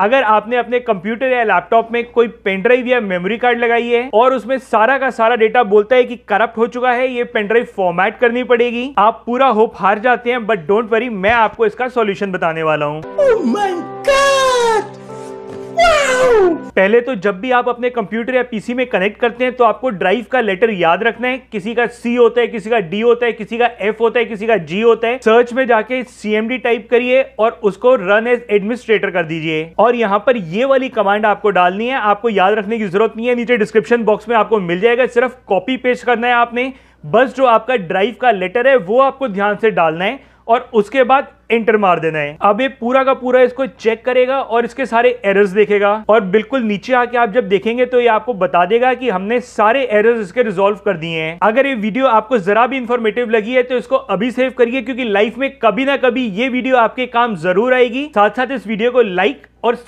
अगर आपने अपने कंप्यूटर या लैपटॉप में कोई पेनड्राइव या मेमोरी कार्ड लगाई है और उसमें सारा का सारा डेटा बोलता है कि करप्ट हो चुका है ये पेनड्राइव फॉर्मेट करनी पड़ेगी आप पूरा होप हार जाते हैं बट डोंट वरी मैं आपको इसका सॉल्यूशन बताने वाला हूँ oh पहले तो जब भी आप अपने कंप्यूटर या पीसी में कनेक्ट करते हैं तो आपको ड्राइव का लेटर याद रखना है किसी का सी होता है किसी का डी होता है किसी का एफ होता है किसी का जी होता है सर्च में जाके सीएमडी टाइप करिए और उसको रन एज एडमिनिस्ट्रेटर कर दीजिए और यहाँ पर ये वाली कमांड आपको डालनी है आपको याद रखने की जरूरत नहीं है नीचे डिस्क्रिप्शन बॉक्स में आपको मिल जाएगा सिर्फ कॉपी पेस्ट करना है आपने बस जो आपका ड्राइव का लेटर है वो आपको ध्यान से डालना है और उसके बाद एंटर मार देना है अब ये पूरा का पूरा इसको चेक करेगा और इसके सारे एरर्स देखेगा और बिल्कुल नीचे आके आप जब देखेंगे तो ये आपको बता देगा कि हमने सारे एरर्स इसके रिजोल्व कर दिए हैं अगर ये वीडियो आपको जरा भी इंफॉर्मेटिव लगी है तो इसको अभी सेव करिए क्योंकि लाइफ में कभी ना कभी ये वीडियो आपके काम जरूर आएगी साथ साथ इस वीडियो को लाइक और